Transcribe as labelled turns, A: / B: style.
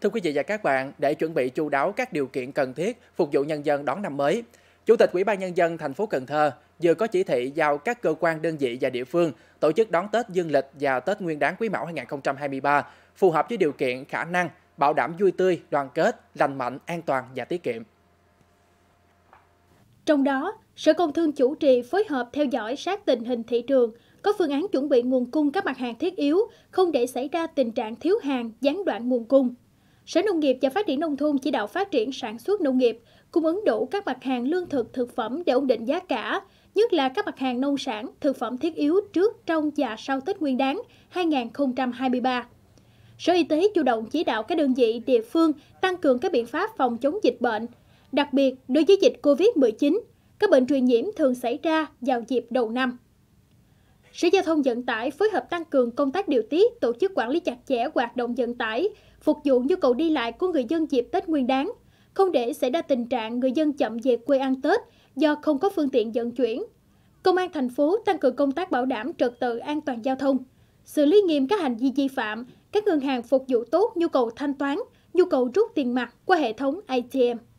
A: Thưa quý vị và các bạn, để chuẩn bị chu đáo các điều kiện cần thiết phục vụ nhân dân đón năm mới, Chủ tịch Ủy ban nhân dân thành phố Cần Thơ vừa có chỉ thị giao các cơ quan đơn vị và địa phương tổ chức đón Tết Dương lịch và Tết Nguyên đán Quý Mão 2023 phù hợp với điều kiện khả năng, bảo đảm vui tươi, đoàn kết, lành mạnh, an toàn và tiết kiệm.
B: Trong đó, Sở Công Thương chủ trì phối hợp theo dõi sát tình hình thị trường, có phương án chuẩn bị nguồn cung các mặt hàng thiết yếu, không để xảy ra tình trạng thiếu hàng, gián đoạn nguồn cung. Sở Nông nghiệp và Phát triển Nông thôn chỉ đạo phát triển sản xuất nông nghiệp, cung ứng đủ các mặt hàng lương thực, thực phẩm để ổn định giá cả, nhất là các mặt hàng nông sản, thực phẩm thiết yếu trước, trong và sau Tết Nguyên đán 2023. Sở Y tế chủ động chỉ đạo các đơn vị địa phương tăng cường các biện pháp phòng chống dịch bệnh, đặc biệt đối với dịch COVID-19, các bệnh truyền nhiễm thường xảy ra vào dịp đầu năm. Sở Giao thông Vận tải phối hợp tăng cường công tác điều tiết, tổ chức quản lý chặt chẽ hoạt động vận tải, phục vụ nhu cầu đi lại của người dân dịp Tết Nguyên đán, không để xảy ra tình trạng người dân chậm về quê ăn Tết do không có phương tiện vận chuyển. Công an thành phố tăng cường công tác bảo đảm trật tự an toàn giao thông, xử lý nghiêm các hành vi vi phạm, các ngân hàng phục vụ tốt nhu cầu thanh toán, nhu cầu rút tiền mặt qua hệ thống ATM.